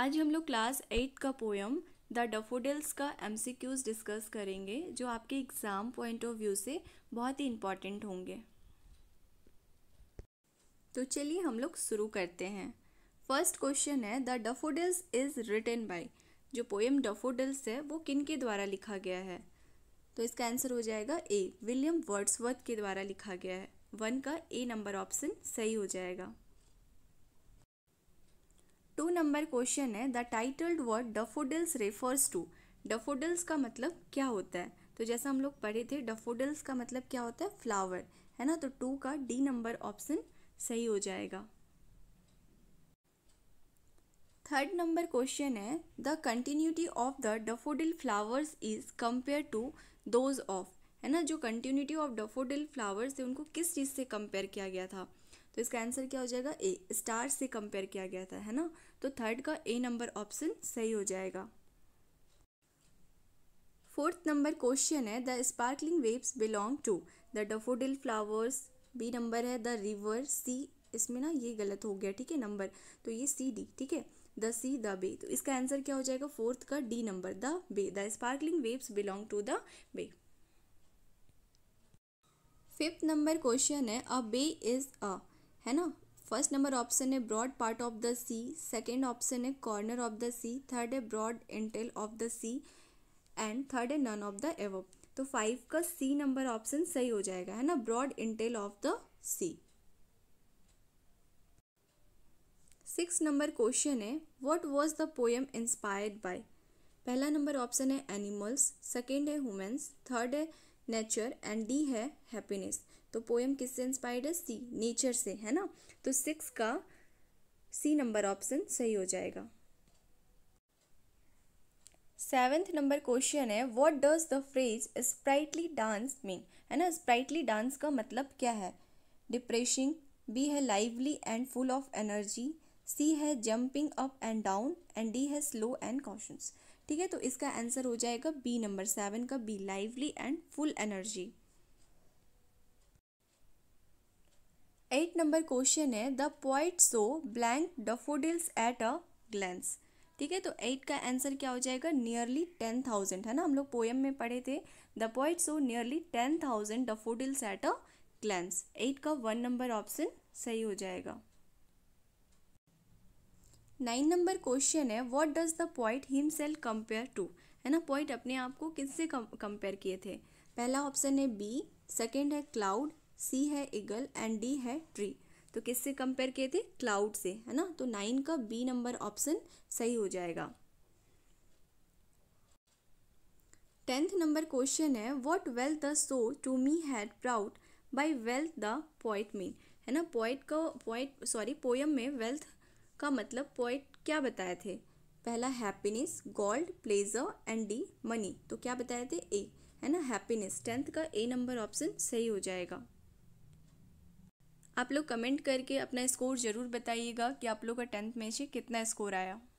आज हम लोग क्लास एट का पोयम द डफोडल्स का क्यूज डिस्कस करेंगे जो आपके एग्ज़ाम पॉइंट ऑफ व्यू से बहुत ही इम्पॉर्टेंट होंगे तो चलिए हम लोग शुरू करते हैं फर्स्ट क्वेश्चन है the daffodils is written by जो पोएम डफोडल्स है वो किन के द्वारा लिखा गया है तो इसका आंसर हो जाएगा ए विलियम वर्ड्सवर्थ के द्वारा लिखा गया है वन का ए नंबर ऑप्शन सही हो जाएगा टू नंबर क्वेश्चन है the titled word daffodils refers to daffodils का मतलब क्या होता है तो जैसा हम लोग पढ़े थे डफोडल्स का मतलब क्या होता है फ्लावर है ना तो टू का डी नंबर ऑप्शन सही हो जाएगा थर्ड नंबर क्वेश्चन है the continuity of the daffodil flowers is compare to those of है ना जो कंटिन्यूटी ऑफ डफोडिल फ्लावर्स थे उनको किस चीज़ से कंपेयर किया गया था तो इसका आंसर क्या हो जाएगा ए स्टार से कंपेयर किया गया था है ना तो थर्ड का ए नंबर ऑप्शन सही हो जाएगा फोर्थ नंबर क्वेश्चन है the sparkling waves belong to the daffodil flowers B number है द रिवर सी इसमें ना ये गलत हो गया ठीक है नंबर तो ये सी डी ठीक है द सी द बे तो इसका आंसर क्या हो जाएगा फोर्थ का D number the bay the sparkling waves belong to the bay fifth number question है अ बे इज अ है ना फर्स्ट नंबर ऑप्शन है broad part of the sea second option है corner of the sea third है broad एंटेल of the sea and third है none of the above तो five का सी नंबर ऑप्शन सही हो जाएगा है ना ब्रॉड इंटेल of the sea six number question है what was the poem inspired by पहला नंबर ऑप्शन है एनिमल्स सेकेंड है ह्यूमंस थर्ड है नेचर एंड डी है हैप्पीनेस तो पोएम किससे इंस्पायर्ड है सी नेचर से है ना तो सिक्स का सी नंबर ऑप्शन सही हो जाएगा सेवेंथ नंबर क्वेश्चन है what does the phrase sprightly dance mean है ना स्प्राइटली डांस का मतलब क्या है डिप्रेशिंग बी है lively and full of energy C है jumping up and down and D है स्लो एंड कॉशंस ठीक है तो इसका आंसर हो जाएगा बी नंबर सेवन का B lively and full energy eight number question है the poet saw blank daffodils at a glans ठीक है तो एट का आंसर क्या हो जाएगा नियरली टेन थाउजेंड है ना हम लोग पोएम में पढ़े थे the poet saw nearly ten thousand daffodils at a glance at का वन नंबर ऑप्शन सही हो जाएगा नाइन नंबर क्वेश्चन है what does the poet himself compare to है ना पॉइट अपने आप को किससे कंपेयर किए थे पहला ऑप्शन है बी सेकेंड है क्लाउड सी है ईगल एंड डी है ट्री तो किससे कंपेयर किए थे क्लाउड से है ना तो नाइन का बी नंबर ऑप्शन सही हो जाएगा टेंथ नंबर क्वेश्चन है what wealth the show to me had brought by wealth the poet mean है ना पोइट का पोइट सॉरी पोयम में वेल्थ का मतलब पोइट क्या बताए थे पहला happiness gold pleasure and D money तो क्या बताए थे ए है ना हैप्पीनेस टेंथ का ए नंबर ऑप्शन सही हो जाएगा आप लोग कमेंट करके अपना स्कोर ज़रूर बताइएगा कि आप लोग का टेंथ में से कितना स्कोर आया